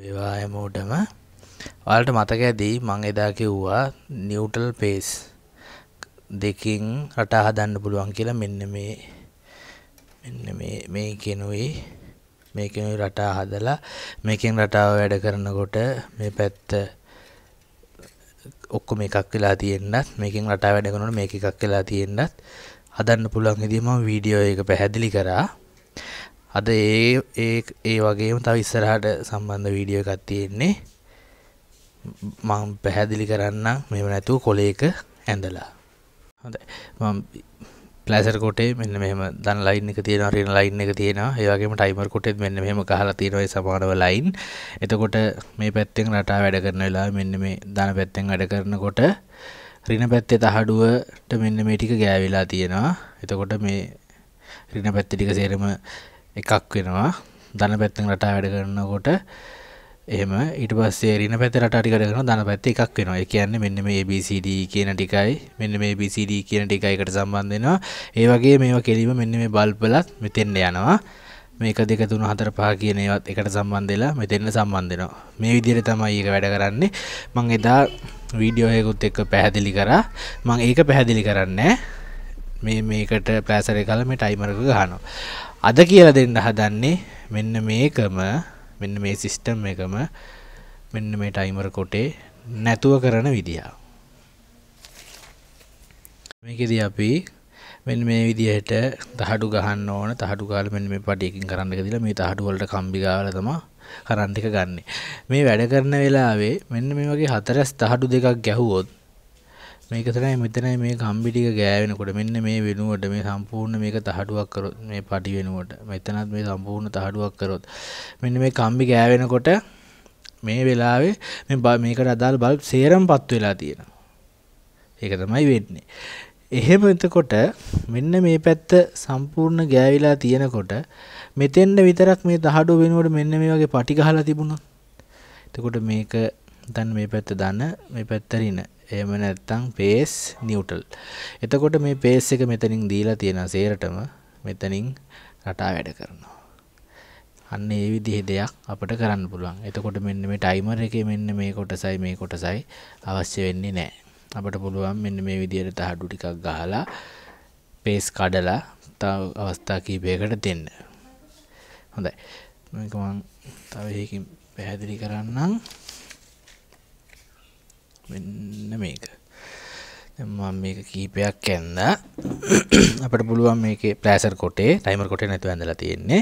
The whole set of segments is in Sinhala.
වේවා හැමෝටම ඔයාලට මතක ඇදී මං එදා කිව්වා නිවටල් පේස් දෙකින් රටා හදන්න පුළුවන් කියලා මෙන්න මේ මෙන්න මේ මේ කෙනුයි මේ කෙනුයි රටා හදලා මේකෙන් රටාව වැඩ කරනකොට මේ පැත්ත ඔක්කොම එකක් වෙලා තියෙන්නත් මේකෙන් රටා වැඩ කරනකොට මේක එකක් වෙලා තියෙන්නත් හදන්න පුළුවන් විදිහම වීඩියෝ එක පැහැදිලි කරා අද ඒ ඒ ඒ වගේම තව ඉස්සරහට සම්බන්ධ වීඩියෝ එකක් තියෙන්නේ මං පැහැදිලි කරන්න මෙම නැතුව කොලේක ඇඳලා හොඳ පලෑසර් කොටේ මෙන්න මෙම දන් ලයින් එක තියෙන රෙන ලයින් එක තියෙන ඒවගේම ටයිමර් කොටෙත් මෙන්න මෙම කහලා තියෙනවයි සමානව ලයින් එතකොට මේ පැත්තෙන් රටා වැඩ කරන වෙලා මෙන්න මේ දන පැත්තෙන් වැඩ කරනකොට රින පැත්තේ තහඩුවට මෙන්න මේ ටික ගෑවිලා තියෙනවා එතකොට මේ රින පැත්ත ටික සේරම එකක් වෙනවා දන පැත්තෙන් රටා වැඩ කරනකොට එහෙම ඊට පස්සේ ඍණ පැත්තේ රටා ටික වැඩ කරනවා ධන පැත්තේ එකක් වෙනවා. ඒ කියන්නේ මෙන්න මේ ABCD කියන ටිකයි මෙන්න මේ ABCD කියන ටිකයි එකට සම්බන්ධ වෙනවා. ඒ වගේ මේවා කෙලිම මෙන්න මේ බල්බලත් මෙතෙන්ට යනවා. මේක 2 3 4 5 කියන ඒවත් එකට සම්බන්ධ වෙලා මෙතෙන්ට සම්බන්ධ වෙනවා. මේ විදිහට තමයි ඒක වැඩ කරන්නේ. මම එදා වීඩියෝ එකකුත් එක්ක පැහැදිලි කරා. මම ඒක පැහැදිලි කරන්නේ මේ මේකට ප්ලෑසරේ කල මේ ටයිමරක ගහනවා. අද කියලා දෙන්න හදන්නේ මෙන්න මේකම මෙන්න මේ සිස්ටම් එකම මෙන්න මේ ටයිමර් කොටේ නැතුව කරන විදිහ. මේකෙදී අපි මෙන්න මේ විදිහට තහඩු ගහන්න ඕන තහඩු ගාලා මෙන්න මේ පඩියකින් කරන්න එක දීලා මේ තහඩු වලට කම්බි ගාලා තමයි කරන්ට් එක ගන්න. මේ වැඩ කරන වෙලාවේ මෙන්න මේ වගේ හතරස් තහඩු දෙකක් ගැහුවොත් මේක තමයි මෙතනයි මේ කම්බි ටික ගෑවෙනකොට මෙන්න මේ වෙනුවට මේ සම්පූර්ණ මේක තහඩුවක් කරොත් මේ පටි වෙනුවට මෙතනත් මේ සම්පූර්ණ තහඩුවක් කරොත් මෙන්න මේ කම්බි ගෑවෙනකොට මේ වෙලාවේ මේ මේකට අදාළ බල්බ් සේරම පත් වෙලා තියෙනවා ඒක තමයි වෙන්නේ එහෙම එතකොට මෙන්න මේ පැත්ත සම්පූර්ණ ගෑවිලා තියෙනකොට මෙතෙන්ට විතරක් මේ දහඩුව වෙනුවට මෙන්න මේ වගේ පටි ගහලා තිබුණා. එතකොට මේක දැන් මේ පැත්ත දන මේ පැත්තරින එහෙම නැත්නම් pace neutral. එතකොට මේ pace එක මෙතනින් දීලා තියෙනවා සේරටම මෙතනින් රටා වැඩ කරනවා. අන්න ඒ විදිහේ දෙයක් අපිට කරන්න පුළුවන්. එතකොට මෙන්න මේ ටයිමර් එකේ මෙන්න මේ කොටසයි මේ කොටසයි අවශ්‍ය වෙන්නේ නැහැ. අපිට පුළුවන් මෙන්න මේ විදිහට තහඩු ටිකක් ගහලා pace කඩලා තව අවස්ථා කීපයකට දෙන්න. හොඳයි. මේක මම තව එකකින් පැහැදිලි කරන්නම්. මෙන්න මේක මම මේක කීපයක් කැන්ද අපට පුළුවන් මේක පලෑසර් කොටේ ටයිමර් කොට නැතු ඇඳලා තියෙන්නේ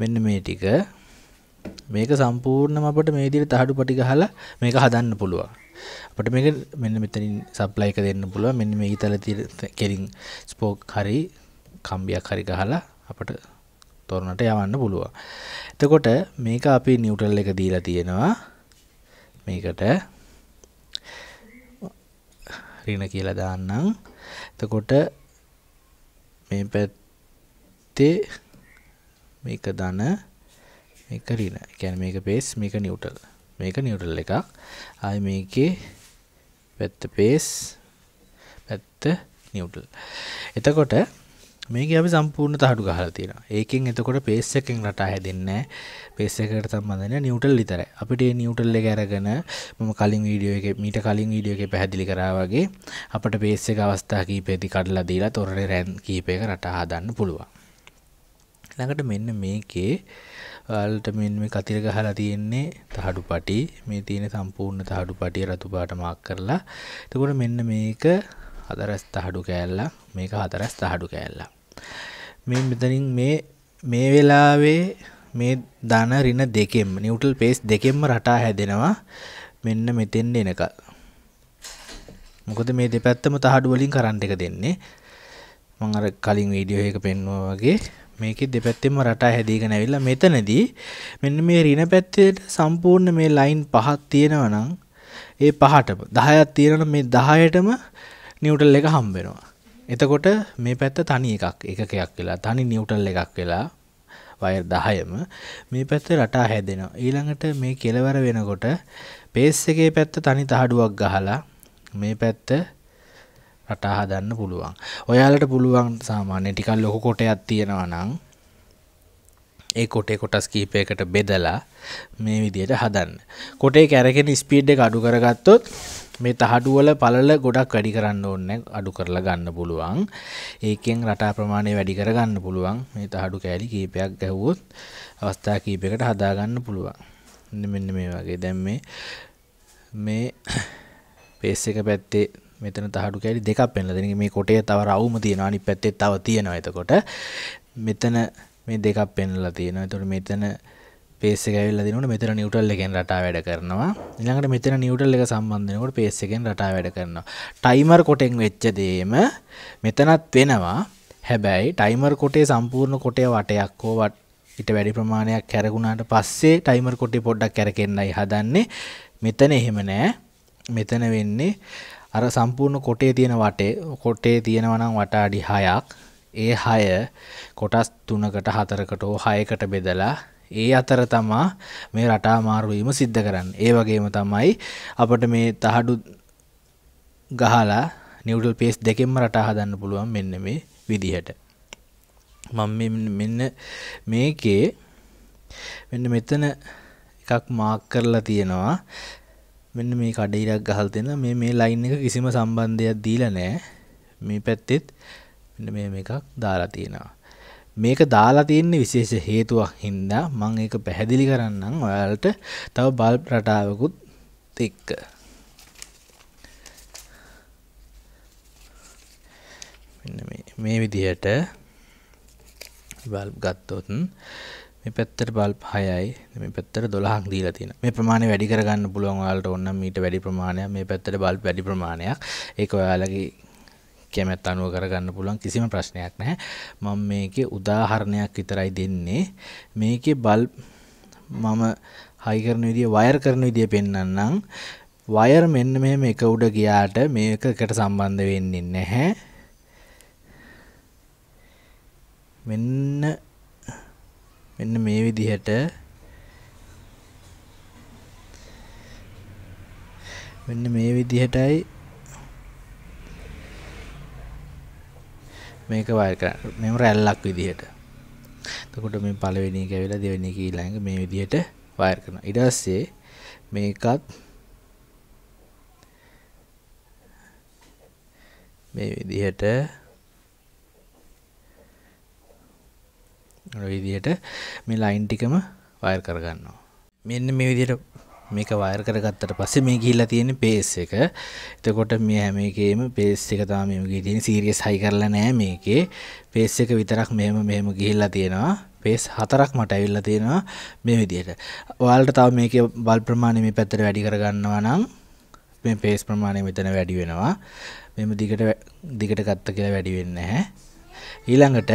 මෙන්න මේ ටික මේක සම්පූර්ණම අපට මේ දිර තහඩු පටි ගහලා මේක හදන්න පුළුවන් අපට මේක මෙන්න මෙතනින් සප්ලයික දෙන්න පුළුව මෙන්න මේ ඉතල කෙරින් ස්පෝක් හරි කම්බියක් හරි ගහලා අපට තොරණට යවන්න පුළුවන් එතකොට මේක අපි නිවටල් එක දීලා තියෙනවා මේකට රීන කියලා දාන්නම් එතකොට මේ පැත්තේ මේක ධන මේක ඍණ. ඒ කියන්නේ මේක බේස් මේක නිව්ට්‍රල්. මේක නිව්ට්‍රල් එකක්. ආයි මේකේ පැත්ත බේස් පැත්ත නිව්ට්‍රල්. එතකොට මේක අපි සම්පූර්ණ තහඩු ගහලා තියෙනවා. ඒකෙන් එතකොට පේස් එකෙන් රටා හැදෙන්නේ පේස් එකකට සම්බන්ධන්නේ නිව්ට්‍රල් විතරයි. අපිට මේ නිව්ට්‍රල් එක අරගෙන මම කලින් වීඩියෝ එකේ මීට කලින් වීඩියෝ එකේ පැහැදිලි කරා වගේ අපිට පේස් එක අවස්ථා කීපෙදී කඩලා දීලා තොරණේ රැන් කීපයක රටා හදන්න පුළුවන්. ළඟට මෙන්න මේකේ ඔයාලට මෙන්න මේ කතිර ගහලා තියෙන්නේ තහඩු පටි මේ තියෙන සම්පූර්ණ තහඩු පටිය රතු පාට මාක් කරලා එතකොට මෙන්න මේක හතරස් තහඩු කෑල්ලක් මේක හතරස් තහඩු කෑල්ලක් මේ මෙතනින් මේ මේ වෙලාවේ මේ ධන ඍණ දෙකෙන්ම නිව්ට්‍රල් පේස් දෙකෙන්ම රටා හැදෙනවා මෙන්න මෙතෙන් එනකල්. මොකද මේ දෙපැත්තම තහඩු වලින් කරන්ට් එක දෙන්නේ. මම අර කලින් වීඩියෝ එකක පෙන්නුවා වගේ මේකේ දෙපැත්තෙම රටා හැදීගෙන ඇවිල්ලා මෙතනදී මෙන්න මේ ඍණ පැත්තේට සම්පූර්ණ මේ ලයින් පහක් තියෙනවා නම් ඒ පහටම 10ක් තියෙනවා මේ 10ටම නිව්ට්‍රල් එක හම්බ වෙනවා. එතකොට මේ පැත්ත තනි එකක් එකකයක් වෙලා තනි නිවටල් එකක් වෙලා වයර් 10ම මේ පැත්ත රටා හැදෙනවා. ඊළඟට මේ කෙලවර වෙනකොට බේස් එකේ පැත්ත තනි තහඩුවක් ගහලා මේ පැත්ත රටා හදන්න පුළුවන්. ඔයාලට පුළුවන් සාමාන්‍ය ටිකක් ලොකු කොටයක් තියෙනවා නම් ඒ කොටේ කොටස් කීපයකට බෙදලා මේ විදියට හදන්න. කොටේ කැරකෙන ස්පීඩ් එක අඩු කරගත්තොත් මේ තහඩු වල පළල ගොඩක් වැඩි කරන්න ඕනේ අඩු කරලා ගන්න පුළුවන්. ඒකෙන් රටා ප්‍රමාණය වැඩි කරගන්න පුළුවන්. මේ තහඩු කෑලි කීපයක් ගැහුවොත් අවස්ථා කීපයකට හදා ගන්න පුළුවන්. මෙන්න මේ වගේ. දැන් මේ මේ බේස් එක පැත්තේ මෙතන තහඩු කෑලි දෙකක් පෙන්ලා දෙන මේ කොටේ තව රවුම තියෙනවා අනිත් පැත්තේ තව තියෙනවා එතකොට මෙතන මේ දෙකක් පෙන්ලා තියෙනවා. එතකොට මෙතන පේස ඇවිල්ල දිනට මෙතර නිියුටල් එකෙන් රටා වැඩ කරනවා ඉළඟට මෙතන නිියුටල් එක සම්බන්ධනකොට පේස එකෙන් රටා වැඩ කරනවා ටයිමර් කොටෙන් වෙච්චදේම මෙතනත් වෙනවා හැබැයි ටයිමර් කොටේ සම්පූර්ණ කොටේ වටයක් හෝවට ඉට වැඩි ප්‍රමාණයක් කැරගුණාට පස්සේ ටයිමර් කොටි පොඩ්ඩක් කැරකෙන්නයි හදන්නේ මෙතන එහෙම නෑ මෙතන වෙන්නේ අර සම්පූර්ණ කොටේ තියෙන වටේ කොටේ තියෙනවනම් වට අඩි හයක් ඒ හය කොටස් තුනකට හතරකට හෝ හයකට බෙදලා ඒ අතර තමා මේ රටා මාරුවීම සිද්ධ කරන්න. ඒ වගේම තමයි අපට මේ තහඩු ගහලා නිවටල් පේස් දෙකෙන්ම රටා හදන්න පුළුවන් මෙන්න මේ විදිහට. මම මෙන්න මේකේ මෙන්න මෙතන එකක් මාක් කරලා තියෙනවා මෙන්න මේ කඩිරක් ගහලා තියෙන මේ මේ ලයින් එක කිසිම සම්බන්ධයක් දීලා නැහැ. මේ පැත්තෙත් මෙන්න මේ මේකක් දාලා තියෙනවා. මේක දාලා තියෙන්නේ විශේෂ හේතුවක් හින්දා මම ඒක පැහැදිලි කරන්නම් ඔයාලට තව බල්බ් රටාවකුත් එක්ක මෙන්න මේ මේ විදිහට බල්බ් ගත්තොත් මේ පැත්තට බල්බ් 6යි මේ පැත්තට 12ක් දීලා තියෙනවා මේ ප්‍රමාණය වැඩි කරගන්න පුළුවන් ඔයාලට ඕන නම් ඊට වැඩි ප්‍රමාණයක් මේ පැත්තට බල්බ් වැඩි ප්‍රමාණයක් ඒක ඔයාලගේ කැමැත් අනුව කරගන්න පුළුවන් කිසිම ප්‍රශ්නයක් නැහැ මම මේකේ උදාහරණයක් විතරයි දෙන්නේ මේකේ බල් මම හයි කරන විදිය වයර් කරන විදිය පෙන්වන්නම් වයර් මෙන්න මෙහෙම එක උඩ ගියාට මේක එකට සම්බන්ධ වෙන්නේ නැහැ මෙන්න මෙන්න මේ විදිහට මෙන්න මේ විදිහටයි මේක වයර් කරන්න මෙම රැල්ලක් විදිහට එතකොට මේ පළවෙනි එක ඇවිල්ලා දෙවෙනි එක ඊළඟ මේ විදිහට වයර් කරනවා ඊට පස්සේ මේකත් මේ විදිහට විදිහට මේ ලයින් ටිකම වයර් කරගන්නවා මෙන්න මේ විදිහට මේක වයර් කරගත්තට පස්සේ මේ ගිහිල්ලා තියෙන පේස් එක. එතකොට මේ හැම එකේම පේස් එක තමයි මේ ගිහින් තියෙන සීරියස් හයි කරලා නැහැ මේකේ. පේස් එක විතරක් මෙහෙම මෙහෙම ගිහිල්ලා තියෙනවා. පේස් හතරක් මට ඇවිල්ලා තියෙනවා මේ විදිහට. ඔයාලට තව මේකේ බල් ප්‍රමාණය මේ පැත්තට වැඩි කරගන්නවා නම් මේ පේස් ප්‍රමාණය මෙතන වැඩි වෙනවා. මෙහෙම දිගට දිගට ගත්ත කියලා වැඩි වෙන්නේ නැහැ. ඊළඟට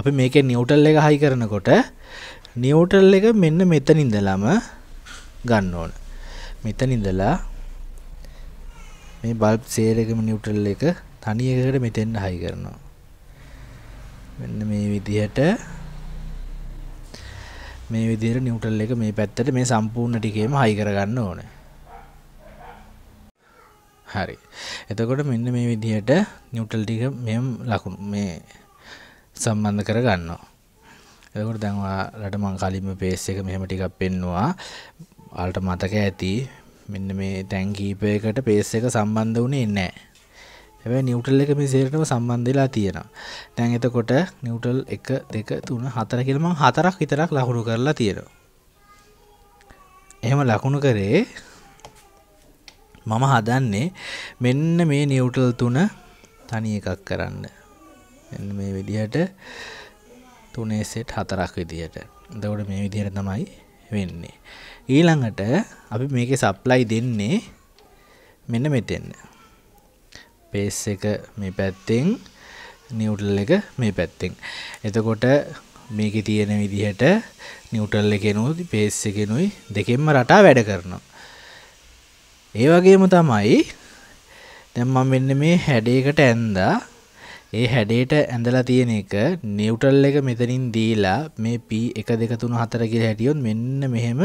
අපි මේකේ නිව්ටල් එක හයි කරනකොට නිව්ටල් එක මෙන්න මෙතන ඉඳලම ගන්න ඕන මෙතන ඉඳලා මේ බල්බ් සේරකම නිියුටල් එක තනියකට මෙතෙන්න හයි කරනවා මෙන්න මේ විදිහට මේ විදිහට නිියුටල් එක මේ පැත්තට මේ සම්පූර්ණ ටිකේම හයි කරගන්න ඕන හරි එතකොට මෙන්න මේ විදිහට නිියුටල් ටික මෙම් ලකුණු මේ සම්බන්ධ කරගන්නවා එතකොට දැන් ඔයාලට මම කලින්ම පේස් එක මෙහෙම ටිකක් පෙන්නවා අල්ට මතක ඇති මෙන්න මේ තැන් කීපයකට පේස් එක සම්බන්ධ වුණේ නෑ හැබැ නිවටල් එක මිසේටම සම්බන්ධලා තියෙන තැන් එතකොට නිවටල් එක දෙක තුන හතර කිලම හතරක් විතරක් ලහුණු කරලා තියෙනවා එහෙම ලකුණු කරේ මම හදන්නේ මෙන්න මේ නිවටල් තුන තනි එකක් කරන්න එන්න මේ විදිහට තුනේ සෙට් හතරක් විදිහට දවට මේ විදිහයට තමයි වෙන්නේ. ඊළඟට අපි මේක සප්ලයි දෙන්නේ මෙන්න මෙතෙන්න. පේස් එක මේ පැත්තෙන් නිවටල් එක මේ පැත්තෙන්. එතකොට මේක තියෙන විදිහට නිවටල් එකෙනුයි පේස් එකෙනුයි දෙකෙන්ම රටා වැඩ කරනවා. ඒ වගේම තමයි දැන් මම මෙන්න මේ හැඩයකට ඇන්දා ඒ හැඩයට ඇඳලා තියෙන එක නිවටල් එක මෙතනින් දීලා මේ P 1 2 3 4 කියලා හැටියොත් මෙන්න මෙහෙම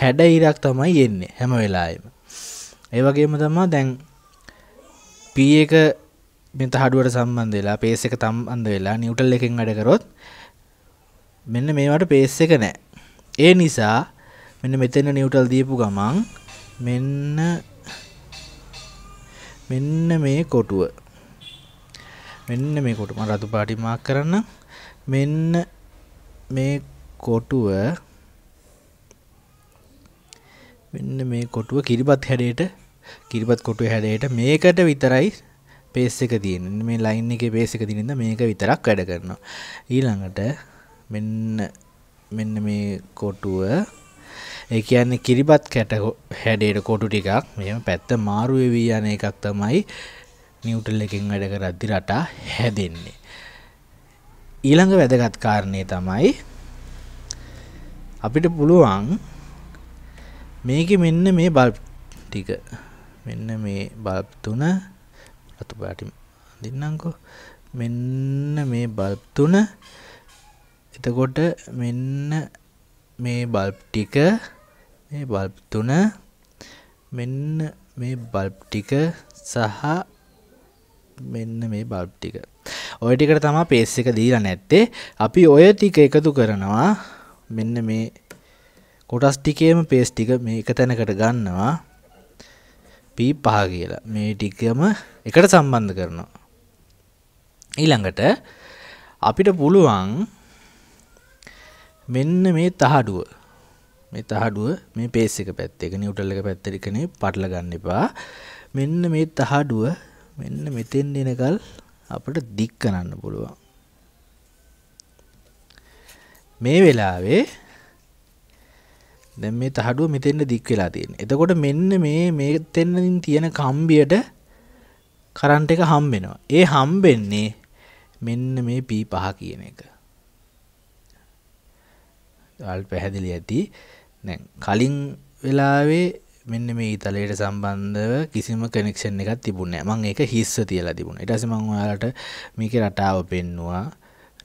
හැඩ ඉරක් තමයි එන්නේ හැම වෙලාවෙම. ඒ වගේම තමයි දැන් P එක මේ තහඩුවට සම්බන්ධ වෙලා පේස් එක සම්බන්ධ වෙලා නිවටල් එකෙන් වැඩ කරොත් මෙන්න මේවට පේස් එක නැහැ. ඒ නිසා මෙන්න මෙතන නිවටල් දීපු ගමන් මෙන්න මෙන්න මේ කොටුව මෙන්න මේ කොටුව මම රතු පාටි මාක් කරන්න මෙන්න මේ කොටුව මෙන්න මේ කොටුව කිරිබත් හැඩයට කිරිබත් කොටුවේ හැඩයට මේකට විතරයි පේස් එක තියෙන්නේ මේ ලයින් එකේ පේස් එක තියෙන මේක විතරක් වැඩ කරනවා ඊළඟට මෙන්න මෙන්න මේ කොටුව ඒ කියන්නේ කිරිබත් කැට හැඩයට කොටු ටිකක් මෙහෙම පැත්ත මාරු වෙවි යන එකක් තමයි නිවටල් එකෙන් වැඩ කරද්දි රටා හැදෙන්නේ. ඊළඟ වැදගත් කාරණය තමයි අපිට පුළුවන් මේක මෙන්න මේ බල්බ් ටික මෙන්න මේ බල්බ් තුන රතු පාටින් අඳින්නම්කෝ මෙන්න මේ බල්බ් තුන එතකොට මෙන්න මේ බල්බ් ටික මේ බල්බ් තුන මෙන්න මේ බල්බ් ටික සහ මෙන්න මේ බල්බ් ටික. ඔය ටිකට තමයි පේස් එක දීලා නැත්තේ. අපි ඔය ටික එකතු කරනවා මෙන්න මේ කොටස් ටිකේම පේස් ටික මේ එක තැනකට ගන්නවා. P5 කියලා. මේ ටිකම එකට සම්බන්ධ කරනවා. ඊළඟට අපිට පුළුවන් මෙන්න මේ තහඩුව මේ තහඩුව මේ පේස් එක පැත්තේ එක නිවුටල් එක පැත්තට කනේ පටල ගන්න එපා මෙන්න මේ තහඩුව මෙන්න මෙතෙන් එනකල් අපට දික් කරන්න පුළුවන් මේ වෙලාවේ දැන් මේ තහඩුව මෙතෙන්ට දික් වෙලා තියෙන. එතකොට මෙන්න මේ මෙතෙන්නින් තියෙන කම්බියට කරන්ට් එක හම්බෙනවා. ඒ හම්බෙන්නේ මෙන්න මේ P5 කියන එක. ආල් පැහැදිලි ඇති. දැන් කලින් වෙලාවේ මෙන්න මේ තලයට සම්බන්ධව කිසිම කනෙක්ෂන් එකක් තිබුණේ නැහැ. මම ඒක හිස්ස තියලා තිබුණා. ඊට පස්සේ මම ඔයාලට මේකේ රටාව පෙන්නුවා.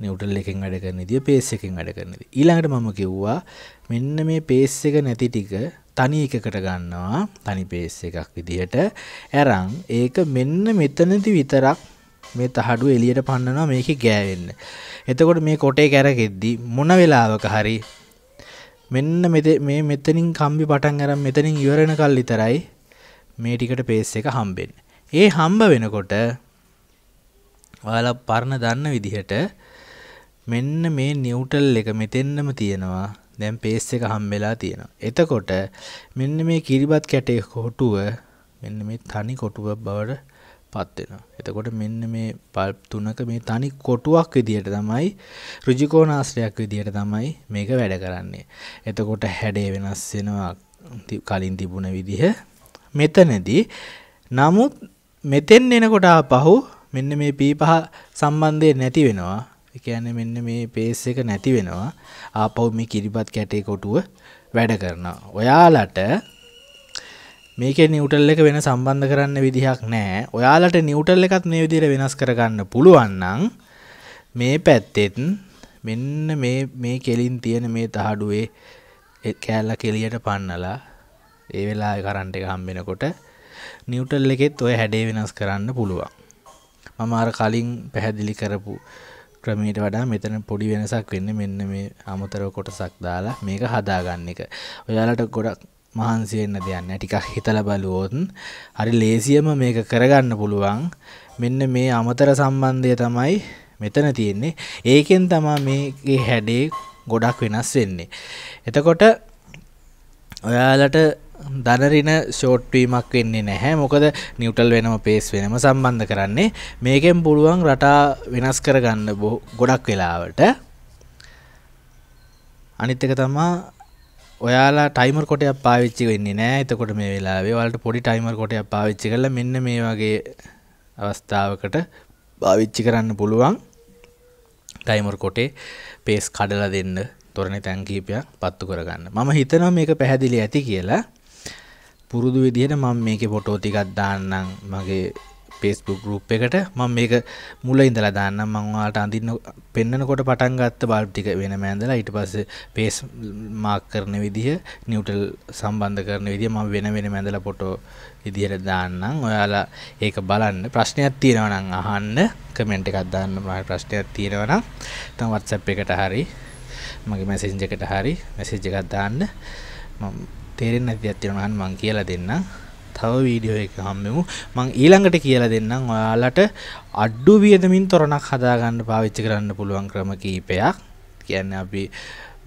නිව්ටල් එකෙන් වැඩ කරන විදිය, පේස් එකෙන් වැඩ කරන විදිය. ඊළඟට මම කිව්වා මෙන්න මේ පේස් එක නැති ටික තනි එකකට ගන්නවා. තනි පේස් එකක් විදිහට. අරන් ඒක මෙන්න මෙතනදි විතරක් මේ තහඩුව එළියට පන්නනවා මේකේ ගෑවෙන්න. එතකොට මේ කොටේ කැරකෙද්දි මොන වෙලාවක හරි මෙන්න මේ මෙතනින් කම්බි පටන් අරන් මෙතනින් ඉවර වෙනකල් විතරයි මේ ටිකට පේස් එක හම්බෙන්නේ. ඒ හම්බ වෙනකොට ඔයාලා පරණ දන්න විදිහට මෙන්න මේ නිව්ටල් එක මෙතෙන්නම තියෙනවා. දැන් පේස් එක හම්බෙලා තියෙනවා. එතකොට මෙන්න මේ කිරිබත් කැටේ කොටුව මෙන්න මේ තනි කොටුව බවට පත්වෙනවා. එතකොට මෙන්න මේ පල්ප් තුනක මේ තනි කොටුවක් විදිහට තමයි රුජිකෝනාශ්‍රයක් විදිහට තමයි මේක වැඩ කරන්නේ. එතකොට හැඩේ වෙනස් වෙනවා කලින් තිබුණ විදිහ. මෙතනදී නමුත් මෙතෙන් එනකොට ආපහු මෙන්න මේ P5 සම්බන්ධය නැති වෙනවා. ඒ කියන්නේ මෙන්න මේ පේස් එක නැති වෙනවා. ආපහු මේ කිරිබත් කැටේ කොටුව වැඩ කරනවා. ඔයාලට මේක නිවටල් එක වෙන සම්බන්ධ කරන්න විදිහක් නෑ ඔයාලට නිවටල් එකත් මේ විදිර වෙනස් කරගන්න පුළුවන්නං මේ පැත්තෙත් මෙන්න මේ කෙලින් තියෙන මේ තහඩුවේ කෑල්ල කෙලියට පන්නලා ඒ වෙලා කරන්ට එක හම්බෙනකොට නිවටල් එකෙත් ඔය හැඩේ වෙනස් කරන්න පුළුවන් මම අර කලින් පැහැදිලි කරපු ක්‍රමීට වඩා මෙතන පොඩි වෙනසක් වෙන්න මෙන්න මේ අමතර කොටසක් දාලා මේක හදාගන්න එක ඔයාලට ගොඩක් මහන්සියෙන්න්න දෙයන්න ටිකක් හිතල බලුවෝතුන් හරි ලේසියම මේක කරගන්න පුළුවන් මෙන්න මේ අමතර සම්බන්ධය තමයි මෙතන තියෙන්නේ ඒකෙන් තමා මේ හැඩේ ගොඩක් වෙනස් වෙන්නේ එතකොට ඔයාලට දනරින ෂෝට්වීමක් වෙන්නේ නැහැ මොකද නිවටල් වෙනම පේස් වෙනම සම්බන්ධ කරන්නේ මේකෙන් පුළුවන් රටා වෙනස් කරගන්න ගොඩක් වෙලාවට අනිත් එක තමා ඔයාලා ටයිමර් කොටයක් පාවිච්චි වෙන්නේ නෑ එතකොට මේ වෙලාවේ ඔයාලට පොඩි ටයිමර් කොටයක් පාවිච්චි කරලා මෙන්න මේ වගේ අවස්ථාවකට පාවිච්චි කරන්න පුළුවන් ටයිමර් කොටේ පේස් කඩලා දෙන්න තොරණේ තැන් කිහිපයක් පත්තු කරගන්න. මම හිතනවා මේක පැහැදිලි ඇති කියලා. පුරුදු විදිහට මම මේකේ ෆොටෝ ටිකක් දාන්නම් මගේ පේස්බුක් ගරුප් එකට මම මේක මුල ඉඳලා දාන්න මංවාට අඳන්න පෙන්න්නනකොට පටන්ගත්ත බල්්ටික වෙන මෑඳලා ඉට පස පේස් මාක් කරන විදිහ නිියවටල් සම්බන්ධ කරන විදිහ ම වෙන වෙන මැඳල පොටෝ විදිහට දාන්නම් ඔයාලා ඒක බලන්න ප්‍රශ්නයක් තියෙනවනං අහන්න කමෙන්ට් එකත් දාන්න මට ප්‍රශ්නයක් තියෙනවනම් තම් වත්සප් එකට හරි මගේ මැසිංජකට හරි මැසිජ් එකත් දාන්න තේරෙන් ඇති ඇතිවනහන් මං කියලා දෙන්නම් තව වීඩියෝ එක හම්බෙමු මං ඊළඟට කියලා දෙන්නම් ඔයාලට අඩ්ඩු වියදමින් තොරණක් හදාගන්න පාවිච්චි කරන්න පුළුවන් ක්‍රම කීපයක් කියන්නේ අපි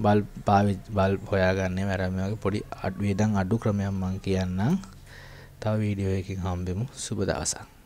බල් පාවි බල් හොයාගන්නේ මැරම වගේ පොඩි අඩුවේදන් අඩු ක්‍රමයක් මං කියන්නම් තව වීඩියෝ එකකින් හම්බෙමු සුබ දවසක්